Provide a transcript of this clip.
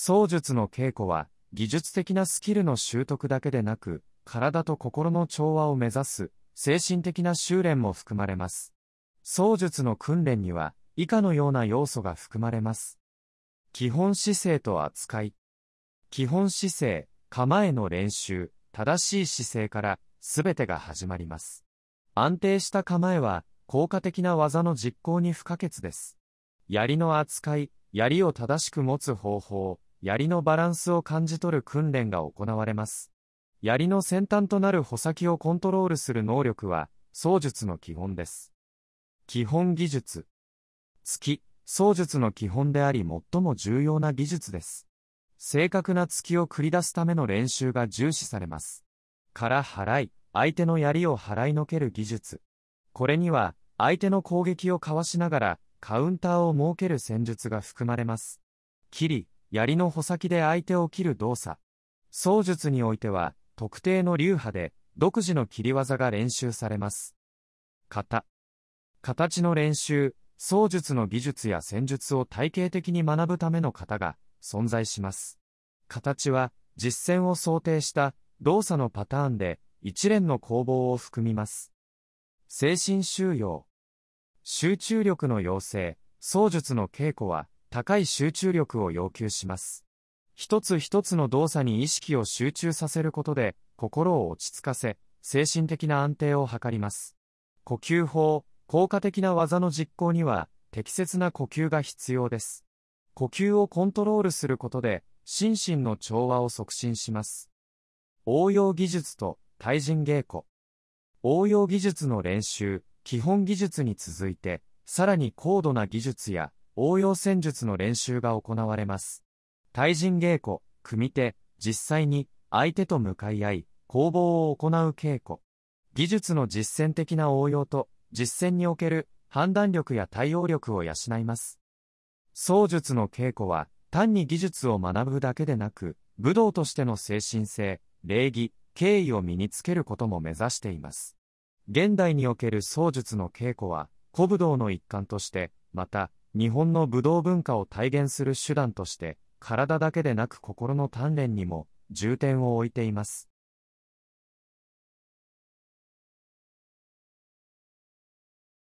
双術の稽古は、技術的なスキルの習得だけでなく、体と心の調和を目指す、精神的な修練も含まれます。双術の訓練には、以下のような要素が含まれます。基本姿勢と扱い。基本姿勢、構えの練習、正しい姿勢から、全てが始まります。安定した構えは、効果的な技の実行に不可欠です。槍の扱い、槍を正しく持つ方法、槍のバランスを感じ取る訓練が行われます。槍の先端となる穂先をコントロールする能力は、操術の基本です。基本技術。月、操術の基本であり最も重要な技術です。正確な突きを繰り出すための練習が重視されます。から払い、相手の槍を払いのける技術。これには、相手の攻撃をかわしながら、カウンターを設ける戦術が含まれます。キリ、槍の穂先で相手を切る動作。操術においては、特定の流派で、独自の切り技が練習されます。型。形の練習、操術の技術や戦術を体系的に学ぶための型が存在します。形は、実践を想定した動作のパターンで、一連の攻防を含みます。精神収容。集中力の養成、操術の稽古は、高い集中力を要求します。一つ一つの動作に意識を集中させることで、心を落ち着かせ、精神的な安定を図ります。呼吸法、効果的な技の実行には、適切な呼吸が必要です。呼吸をコントロールすることで、心身の調和を促進します。応用技術と対人稽古。応用技術の練習、基本技術に続いて、さらに高度な技術や応用戦術の練習が行われます。対人稽古、組手、実際に相手と向かい合い、攻防を行う稽古。技術の実践的な応用と、実践における判断力や対応力を養います。双術の稽古は、単に技術を学ぶだけでなく、武道としての精神性、礼儀、敬意を身につけることも目指しています。現代における双術の稽古は、古武道の一環として、また、日本の武道文化を体現する手段として、体だけでなく心の鍛錬にも重点を置いています。